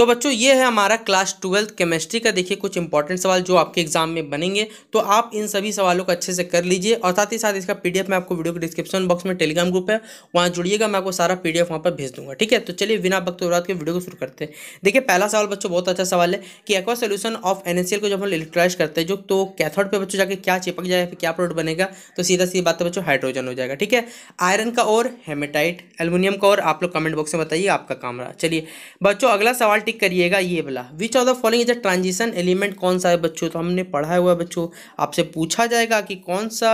तो बच्चों ये है हमारा क्लास ट्वेल्थ केमिस्ट्री का देखिए कुछ इंपॉर्टेंट सवाल जो आपके एग्जाम में बनेंगे तो आप इन सभी सवालों को अच्छे से कर लीजिए और साथ ही साथ इसका पीडीएफ मैं आपको वीडियो के डिस्क्रिप्शन बॉक्स में टेलीग्राम ग्रुप है वहाँ जुड़िएगा मैं आपको सारा पी डी वहाँ पर भेज दूंगा ठीक है तो चलिए बिना वक्त रात के वीडियो को शुरू करते हैं देखिए पहला सवाल बच्चों बहुत अच्छा सवाल है कि एक्वा सोल्यूशन ऑफ एन को जब हम इलेक्ट्राइज करते हैं जो तो कैथोड पर बच्चों जाके क्या चिपक जाए फिर क्या प्रोडक्ट बनेगा तो सीधा सीधी बात है बच्चों हाइड्रोजन हो जाएगा ठीक है आयरन का और हेमेटाइट एल्यूमिनियम का और आप लोग कमेंट बॉक्स में बताइए आपका काम रहा चलिए बच्चों अगला सवाल टिक करिएगा ये वाला which of the following is a transition element कौन सा है बच्चों तो हमने पढ़ा हुआ है बच्चों आपसे पूछा जाएगा कि कौन सा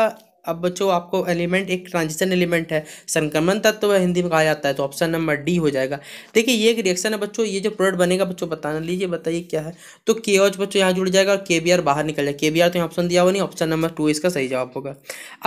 अब बच्चों आपको एलिमेंट एक ट्रांजिशन एलिमेंट है संक्रमण तत्व तो हिंदी में कहा जाता है तो ऑप्शन नंबर डी हो जाएगा देखिए ये एक रिएक्शन है बच्चों ये जो प्रोडक्ट बनेगा बच्चों बताना लीजिए बताइए क्या है तो के बच्चों यहाँ जुड़ जाएगा और के बाहर निकल जाएगा के बी तो यहाँ ऑप्शन दिया हुआ नहीं ऑप्शन नंबर टू इसका सही जवाब होगा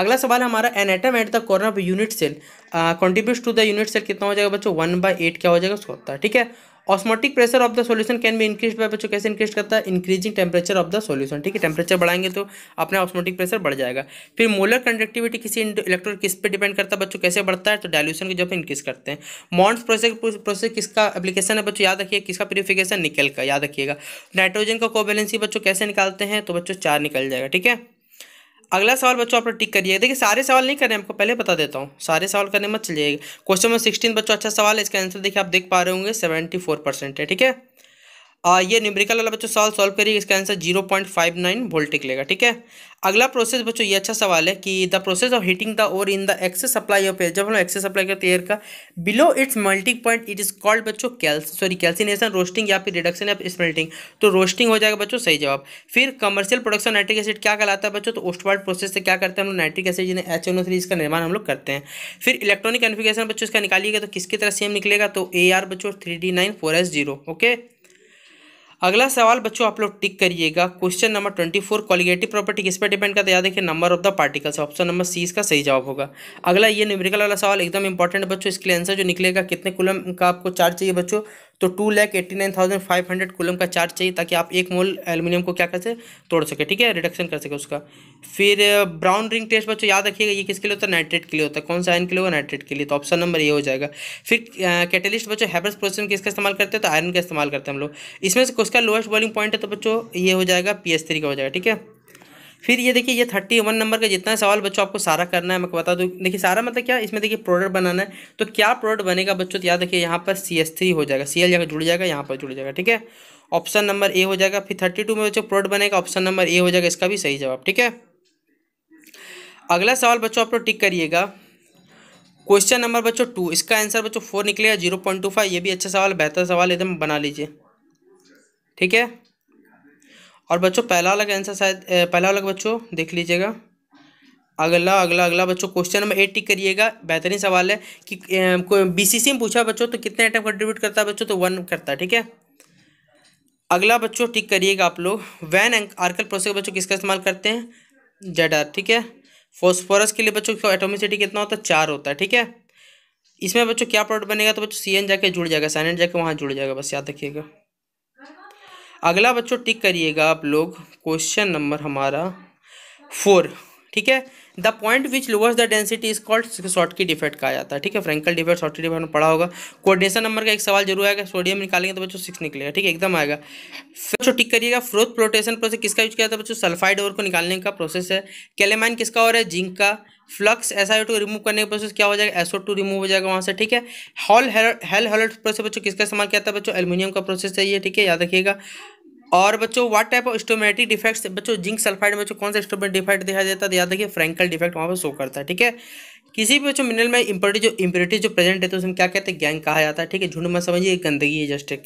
अगला सवाल हमारा an atom at the corner of unit cell contribute to the unit cell कितना हो जाएगा बच्चों वन बाई एट क्या हो जाएगा होता है ठीक है osmotic pressure of the solution can भी इंक्रीज बाय बच्चों कैसे इंक्रीज करता है increasing temperature of the solution ठीक है टेम्परेचर बढ़ाएंगे तो अपना ऑस्मोटिक प्रेशर बढ़ जाएगा फिर मोलर कंडक्टिविटी किसी इलेक्ट्रॉन किस पे डिपेंड करता है बच्चों कैसे बढ़ता है तो डायल्यूशन को जब इंक्रीज करते हैं मॉन्ट्स प्रोसेस प्रोसेस किसका एप्लीकेशन है बच्चों याद रखिए किसका प्योरीफिकेशन निकल का याद रखिएगा नाइट्रोजन का कोवेलेंसी बच्चों कैसे निकालते हैं तो बच्चों चार निकल जाएगा ठीक है अगला सवाल बच्चों आप टिक करिएगा देखिए सारे सवाल नहीं करें आपको पहले बता देता हूँ सारे सवाल करने मत चलिएगा क्वेश्चन नंबर सिक्सटीन बच्चों अच्छा सवाल है इसका आंसर देखिए आप देख पा रहे होंगे सेवेंटी फोर परसेंट है ठीक है ये न्यूमेरिकल वाला बच्चों सवाल सॉल्व करिए इसका answer zero point five nine volt निकलेगा ठीक है अगला प्रोसेस बच्चों ये अच्छा सवाल है कि the process of heating the ore in the excess supply of air जब हम एक्सेस सप्लाई करते हैं एयर का below its melting point it is called बच्चों कैल्स सॉरी कैल्सिनेशन रोस्टिंग या फिर रिडक्शन या स्मेल्टिंग तो रोस्टिंग हो जाएगा बच्चों सही जवाब फिर कमर्शियल प्रोडक्शन नाइट्रिक एसिड क्या कहलाता है बच्चों तो ओस्टवाल्ड प्रोसेस से क्या करते हैं हम लोग नाइट्रिक एसिड जिन्हें एच एन थ्री इसका निर्माण हम लोग करते हैं फिर इलेक्ट्रॉनिक कन्फिगेशन बच्चों इसका निकालिएगा तो किसकी तरह सेम निकलेगा तो ए आर बच्चों three D nine four S zero okay अगला सवाल बच्चों आप लोग टिक करिएगा question number twenty four colligative property किस पर डिपेंड करता है याद देखिए number of the particles option number C इसका सही जवाब होगा अगला ये न्यूमेरिकल वाला सवाल एकदम इंपॉर्टेंट बच्चों इसके लिए आंसर जो निकलेगा कितने कुलम का आपको चार्ज चाहिए बच्चों तो two lakh eighty nine thousand five hundred coulomb का चार्ज चाहिए ताकि आप एक मोल एल्युमिनियम को क्या कर सके तोड़ सके ठीक है रिडक्शन कर सके उसका फिर ब्राउन रिंग टेस्ट बच्चों याद रखिएगा ये किसके लिए होता है नाइट्रेट के लिए होता है कौन सा आयन के लिए होगा नाइट्रेट के लिए तो ऑप्शन नंबर ये हो जाएगा फिर कैटलिस्ट बच्चों हैब्रस प्रोसेस में किसका इस्तेमाल करते हैं तो आयरन का इस्तेमाल करते हैं हम लोग इसमें से उसका लोएस्ट बॉइलिंग पॉइंट है तो बच्चों ये हो जाएगा पी का हो जाएगा ठीक है फिर ये देखिए ये थर्टी वन नंबर का जितना सवाल बच्चों आपको सारा करना है मैं बता दूँ देखिए सारा मतलब क्या इसमें देखिए प्रोडक्ट बनाना है तो क्या प्रोडक्ट बनेगा बच्चों तो याद देखिए यहाँ पर सी एस थ्री हो जाएगा सी एल जगह जुड़ जाएगा यहाँ पर जुड़ जाएगा ठीक है ऑप्शन नंबर ए हो जाएगा फिर थर्टी टू में बच्चों प्रोडक्ट बनेगा ऑप्शन नंबर ए हो जाएगा इसका भी सही जवाब ठीक है अगला सवाल बच्चों आप लोग टिक करिएगा क्वेश्चन नंबर बच्चों टू इसका आंसर बच्चों फोर निकलेगा जीरो पॉइंट टू फाइव ये भी अच्छा सवाल बेहतर सवाल एकदम बना लीजिए ठीक है और बच्चों पहला वाला आंसर शायद पहला वाला बच्चों देख लीजिएगा अगला अगला अगला बच्चों क्वेश्चन नंबर एट टिक करिएगा बेहतरीन सवाल है कि बीसीसी में पूछा बच्चों तो कितने आइटम कंट्रीब्यूट करता है बच्चों तो वन करता है ठीक है अगला बच्चों टिक करिएगा आप लोग वैन आर्कल प्रोसेस बच्चों किसका इस्तेमाल करते हैं जेड आर ठीक है फॉस्फोरस के लिए बच्चों का एटोमिसिटी कितना होता है चार होता है ठीक है इसमें बच्चों क्या प्रोडक्ट बनेगा तो बच्चों सी एन जाके जुड़ जाएगा साइन जाके वहाँ जुड़ जाएगा बस याद रखिएगा अगला बच्चों टिक करिएगा आप लोग क्वेश्चन नंबर हमारा फोर ठीक है the point which lowers the density is called Schottky defect कहा जाता है ठीक है Frenkel defect Schottky defect में पढ़ा होगा कोऑर्डिनेशन नंबर का एक सवाल जरूर आएगा सोडियम निकालेंगे तो बच्चों सिक्स निकलेगा ठीक है एकदम आएगा बच्चों टिक करिएगा फ्रोथ प्रोटेशन प्रोसेस किसका यूज किया था बच्चों सल्फाइड ओर को निकालने का प्रोसेस है कैलेमाइन किसका और है जिंक का flux S I two remove करने का प्रोसेस क्या हो जाएगा एसओ टू रिमूव हो जाएगा वहाँ से ठीक है हॉल हेल हॉल प्रोसेस बच्चों किसका इस्तेमाल किया था बच्चों एल्यूमिनियम का प्रोसेस है ये ठीक है याद रखिएगा और बच्चों what type of stoichiometric defects बच्चों जिंक सल्फाइड में बच्चों कौन सा स्टोमेटिक डिफेक्ट दिखा देता है तो याद रखिए फ्रैंकल डिफेक्ट वहाँ पर शो करता है ठीक है किसी भी बच्चों मिनरल में इम्प्योरिटी जो इम्प्योरिटी जो प्रेजेंट है तो उसमें क्या कहते हैं गैंग कहा जाता है ठीक है झुंड में समझिए गंदगी है जस्ट एक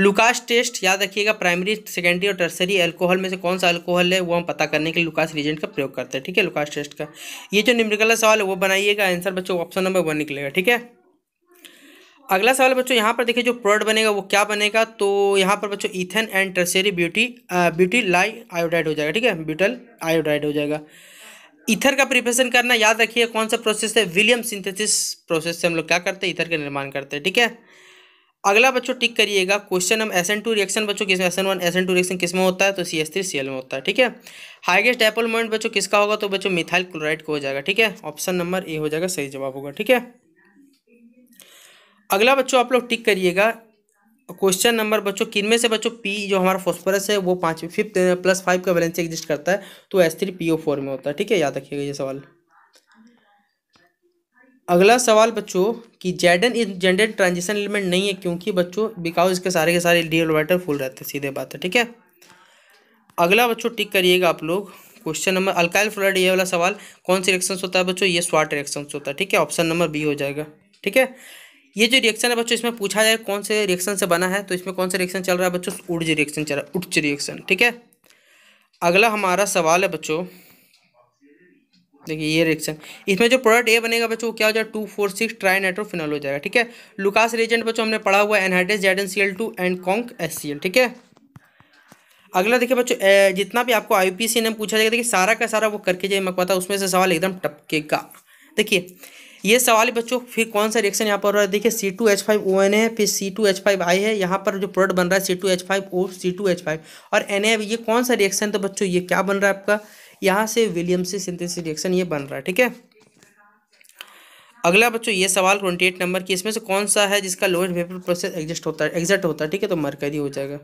लुकास टेस्ट याद रखिएगा प्राइमरी सेकेंडरी और टर्सरी अल्कोहल में से कौन सा अल्कोहल है वो हम पता करने के लिए लुकास रिजेंट का प्रयोग करते हैं ठीक है लुकास टेस्ट का ये जो निम्नलिखित सवाल है वो बनाइएगा आंसर बच्चों ऑप्शन नंबर वन निकलेगा ठीक है अगला सवाल बच्चों यहाँ पर देखिए जो प्रोडक्ट बनेगा वो क्या बनेगा तो यहाँ पर बच्चों ethane and tertiary butyl butyl iodide हो जाएगा ठीक है ब्यूटल आयोडाइड हो जाएगा इथर का प्रिपरेशन करना याद रखिए कौन सा प्रोसेस है विलियम सिंथेसिस प्रोसेस से हम लोग क्या करते हैं इथर का निर्माण करते हैं ठीक है अगला बच्चों टिक करिएगा क्वेश्चन हम एस एन टू रिएक्शन बच्चों किसमें S N one S N two reaction किसमें होता है तो C S three C L में होता है ठीक है हाइगेस्ट डाइपोल मोमेंट बच्चों किसका होगा तो बच्चों मिथाइल क्लोराइड को हो जाएगा ठीक है ऑप्शन नंबर ए हो जाएगा सही जवाब होगा ठीक है अगला बच्चों आप लोग टिक करिएगा क्वेश्चन नंबर बच्चों किन में से बच्चों पी जो हमारा फॉस्फोरस है वो पाँच फिफ्थ प्लस फाइव का वैलेंस एग्जिस्ट करता है तो S three P O four में होता है ठीक है याद रखिएगा ये सवाल अगला सवाल बच्चों कि जेडन इज जेंडर ट्रांजिशन एलिमेंट नहीं है क्योंकि बच्चों बिकॉज इसके सारे के सारे डिनोमिनेटर फुल रहते हैं सीधे बात है ठीक है अगला बच्चों टिक करिएगा आप लोग क्वेश्चन नंबर अल्काइल फ्लोराइड ये वाला सवाल कौन से रिएक्शन होता है बच्चों ये स्वाट रिएक्शन होता है ठीक है ऑप्शन नंबर बी हो जाएगा ठीक है ये जो रिएक्शन है बच्चों इसमें पूछा जाए कौन से रिएक्शन से बना है तो इसमें कौन सा रिएक्शन चल रहा है बच्चों उर्ज रिएक्शन चल रहा है उच्च रिएक्शन ठीक है अगला हमारा सवाल है बच्चों देखिए ये रिएक्शन इसमें जो प्रोडक्ट ए बनेगा बच्चों वो क्या हो जाएगा two four six trinitrophenol हो जाएगा ठीक है लुकास रिएजेंट बच्चों हमने पढ़ा हुआ anhydrous Z N C L two and conc S C L ठीक है अगला देखिए बच्चों जितना भी आपको आई पी सी ने पूछा जाएगा देखिए सारा का सारा वो करके जाए मैं पता उसमें से सवाल एकदम टपकेगा देखिए ये सवाल बच्चों फिर कौन सा रिएक्शन यहाँ पर हो रहा है देखिए C two H five O N है फिर C two H five I है यहाँ पर जो प्रोडक्ट बन रहा है C two H five O C two H five और एन ए ये कौन सा रिएक्शन तो बच्चों ये क्या बन रहा है आपका यहाँ से विलियम से सिंथेसिस रिएक्शन ये बन रहा है ठीक है अगला बच्चों ये सवाल ट्वेंटी एट नंबर की इसमें से कौन सा है जिसका लोएस्ट वेपर प्रोसेस एग्जिस्ट होता है एग्जिट होता है ठीक है तो मरकरी हो जाएगा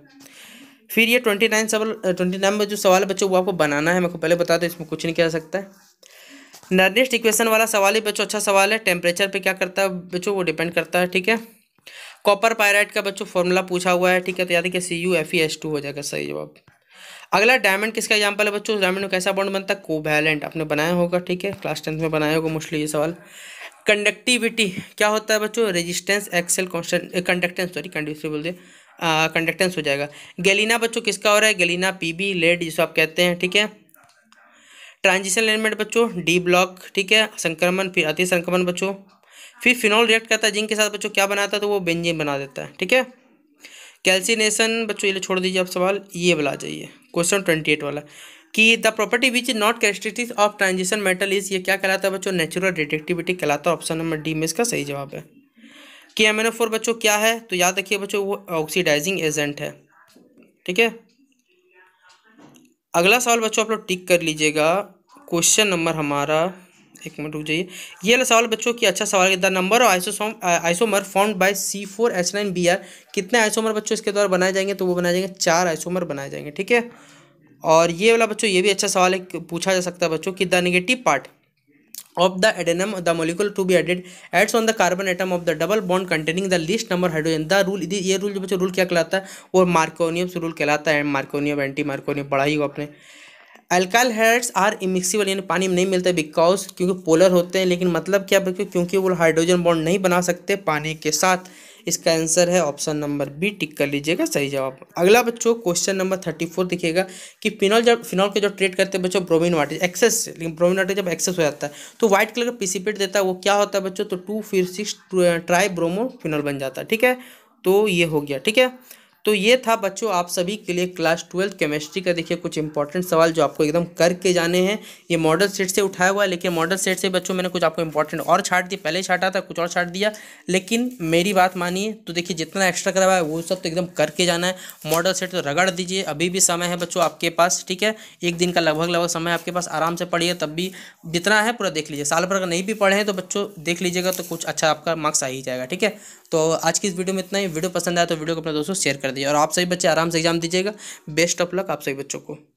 फिर ये ट्वेंटी नाइन सवाल ट्वेंटी नाइन में जो सवाल बच्चों वो आपको बनाना है मेरे को पहले बता दो इसमें कुछ नहीं कह सकता है नर्निस्ट इक्वेशन वाला सवाल ही बच्चों अच्छा सवाल है टेम्परेचर पे क्या करता है बच्चों वो डिपेंड करता है ठीक है कॉपर पायराइट का बच्चों फॉर्मूला पूछा हुआ है ठीक है तो याद कि C U F E S two हो जाएगा सही जवाब अगला डायमंड किसका एग्जाम्पल है बच्चों डायमंड में कैसा बॉन्ड बनता है कोवैलेंट आपने बनाया होगा ठीक है क्लास टेंथ में बनाया होगा मोस्टली ये सवाल कंडक्टिविटी क्या होता है बच्चों resistance x cell constant conductance sorry conductive बोल दिए कंडक्टेंस हो जाएगा गैलिना बच्चों किसका हो रहा है गैलिना पीबी लेड जिसको आप कहते हैं ठीक है ट्रांजिशन एलिमेंट बच्चों डी ब्लॉक ठीक है संक्रमण फिर अति संक्रमण बच्चों फिर फिनॉल रिएक्ट करता है जिंक के साथ बच्चों क्या बनाता है तो वो बेंजीन बना देता है ठीक है कैल्सिनेशन बच्चों ये छोड़ दीजिए आप सवाल ये वाला आ जाइए क्वेश्चन ट्वेंटी एट वाला कि the property which is not characteristics of transition metal is ये क्या कहलाता है बच्चों नेचुरल डिटेक्टिविटी कहलाता है ऑप्शन नंबर डी में इसका सही जवाब है कि एम बच्चों क्या है तो याद रखिए बच्चों वो ऑक्सीडाइजिंग एजेंट है ठीक है अगला सवाल बच्चों आप लोग टिक कर लीजिएगा क्वेश्चन नंबर हमारा एक मिनट रुक जाइए ये वाला सवाल बच्चों की अच्छा सवाल the number of isosome isomer found by C four H nine B R कितने आइसोमर बच्चों इसके द्वारा बनाए जाएंगे तो वो बनाए जाएंगे चार आइसोमर बनाए जाएंगे ठीक है और ये वाला बच्चों ये भी अच्छा सवाल है पूछा जा सकता है बच्चों कि the negative part of the addendum the molecule to be added adds on the carbon atom of the double bond containing the least number hydrogen the rule ये रूल जो बच्चों रूल क्या कहलाता है वो मार्कोनियम से रूल कहलाता है मार्कोनियम एंटी मार्कोनियम पढ़ा ही हो आपने अल्काइल हेड्स आर इमिक्सिबल यानी पानी में नहीं मिलते बिकॉज क्योंकि पोलर होते हैं लेकिन मतलब क्या क्योंकि वो हाइड्रोजन बॉन्ड नहीं बना सकते पानी के साथ इसका आंसर है ऑप्शन नंबर बी टिक कर लीजिएगा सही जवाब अगला बच्चों क्वेश्चन नंबर थर्टी फोर दिखेगा कि फिनॉल जब फिनॉल के जो ट्रेड करते हैं बच्चों ब्रोमिन वाटर एक्सेस लेकिन ब्रोमिन वाटर जब एक्सेस हो जाता है तो व्हाइट कलर का पीसीपेट देता है वो क्या होता है बच्चों तो टू फिर सिक्स ट्राई ब्रोमो फिनॉल बन जाता है ठीक है तो ये हो गया ठीक है तो ये था बच्चों आप सभी के लिए क्लास ट्वेल्थ केमिस्ट्री का देखिए कुछ इंपॉर्टेंट सवाल जो आपको एकदम करके जाने हैं ये मॉडल सेट से उठाया हुआ है लेकिन मॉडल सेट से बच्चों मैंने कुछ आपको इंपॉर्टेंट और छाट दिया पहले छाटा था कुछ और छाट दिया लेकिन मेरी बात मानिए तो देखिए जितना एक्स्ट्रा करवाया है वो सब तो एकदम करके जाना है मॉडल सेट तो रगड़ दीजिए अभी भी समय है बच्चों आपके पास ठीक है एक दिन का लगभग लगभग समय आपके पास आराम से पढ़िए तब भी जितना है पूरा देख लीजिए साल भर अगर नहीं भी पढ़े हैं तो बच्चों देख लीजिएगा तो कुछ अच्छा आपका मार्क्स आ ही जाएगा ठीक है तो आज की इस वीडियो में इतना ही वीडियो पसंद आया तो वीडियो को अपने दोस्तों शेयर कर कर दिया और आप सभी बच्चे आराम से एग्जाम दीजिएगा बेस्ट ऑफ लक आप सभी बच्चों को